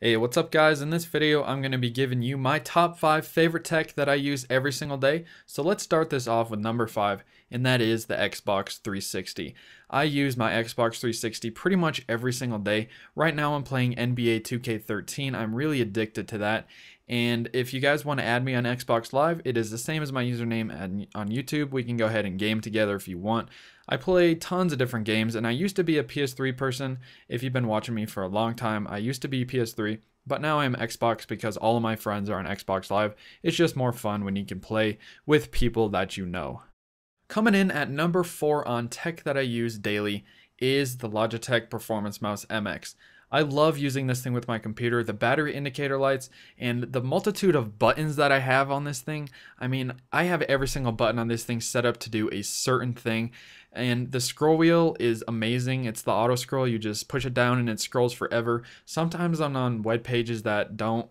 Hey, what's up guys? In this video, I'm gonna be giving you my top five favorite tech that I use every single day. So let's start this off with number five, and that is the Xbox 360. I use my Xbox 360 pretty much every single day. Right now I'm playing NBA 2K13. I'm really addicted to that. And if you guys want to add me on Xbox Live, it is the same as my username on YouTube. We can go ahead and game together if you want. I play tons of different games, and I used to be a PS3 person. If you've been watching me for a long time, I used to be PS3, but now I'm Xbox because all of my friends are on Xbox Live. It's just more fun when you can play with people that you know. Coming in at number four on tech that I use daily is the Logitech Performance Mouse MX. I love using this thing with my computer, the battery indicator lights, and the multitude of buttons that I have on this thing. I mean, I have every single button on this thing set up to do a certain thing. And the scroll wheel is amazing. It's the auto scroll. You just push it down and it scrolls forever. Sometimes I'm on web pages that don't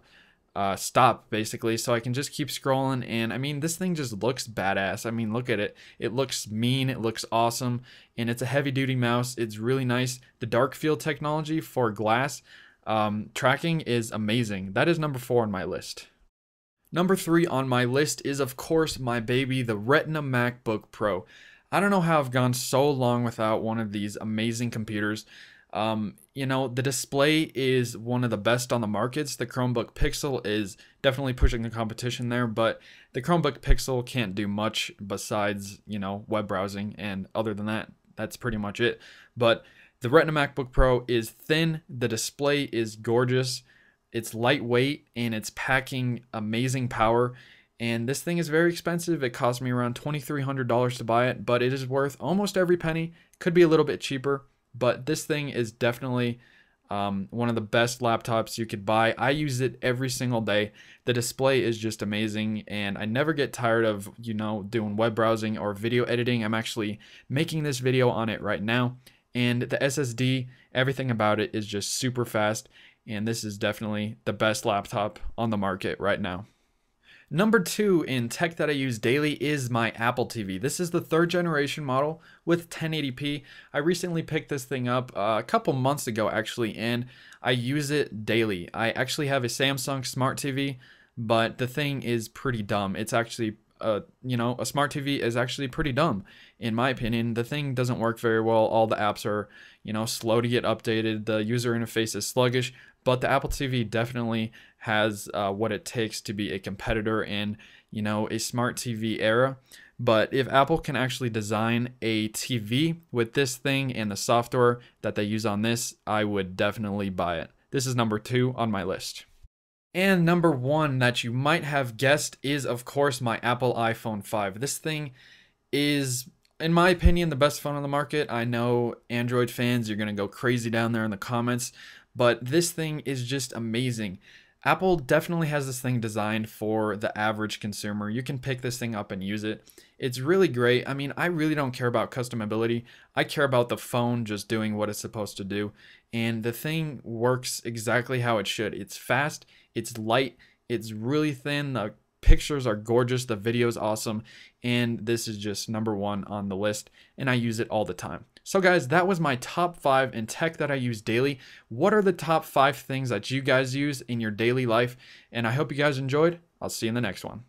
uh, stop basically so I can just keep scrolling and I mean this thing just looks badass I mean look at it it looks mean it looks awesome and it's a heavy duty mouse it's really nice the dark field technology for glass um, tracking is amazing that is number four on my list number three on my list is of course my baby the retina macbook pro I don't know how I've gone so long without one of these amazing computers um, you know, the display is one of the best on the markets. The Chromebook Pixel is definitely pushing the competition there, but the Chromebook Pixel can't do much besides, you know, web browsing. And other than that, that's pretty much it. But the Retina MacBook Pro is thin, the display is gorgeous, it's lightweight, and it's packing amazing power. And this thing is very expensive. It cost me around $2,300 to buy it, but it is worth almost every penny. Could be a little bit cheaper but this thing is definitely um, one of the best laptops you could buy. I use it every single day. The display is just amazing, and I never get tired of, you know, doing web browsing or video editing. I'm actually making this video on it right now, and the SSD, everything about it is just super fast, and this is definitely the best laptop on the market right now. Number two in tech that I use daily is my Apple TV. This is the third generation model with 1080p. I recently picked this thing up uh, a couple months ago actually, and I use it daily. I actually have a Samsung smart TV, but the thing is pretty dumb. It's actually uh, you know, a smart TV is actually pretty dumb, in my opinion. The thing doesn't work very well. All the apps are, you know, slow to get updated. The user interface is sluggish but the Apple TV definitely has uh, what it takes to be a competitor in you know a smart TV era. But if Apple can actually design a TV with this thing and the software that they use on this, I would definitely buy it. This is number two on my list. And number one that you might have guessed is, of course, my Apple iPhone 5. This thing is, in my opinion, the best phone on the market. I know Android fans, you're going to go crazy down there in the comments, but this thing is just amazing. Apple definitely has this thing designed for the average consumer. You can pick this thing up and use it. It's really great. I mean, I really don't care about customability. I care about the phone just doing what it's supposed to do. And the thing works exactly how it should. It's fast, it's light, it's really thin. The pictures are gorgeous, the video is awesome, and this is just number one on the list, and I use it all the time. So guys, that was my top five in tech that I use daily. What are the top five things that you guys use in your daily life? And I hope you guys enjoyed. I'll see you in the next one.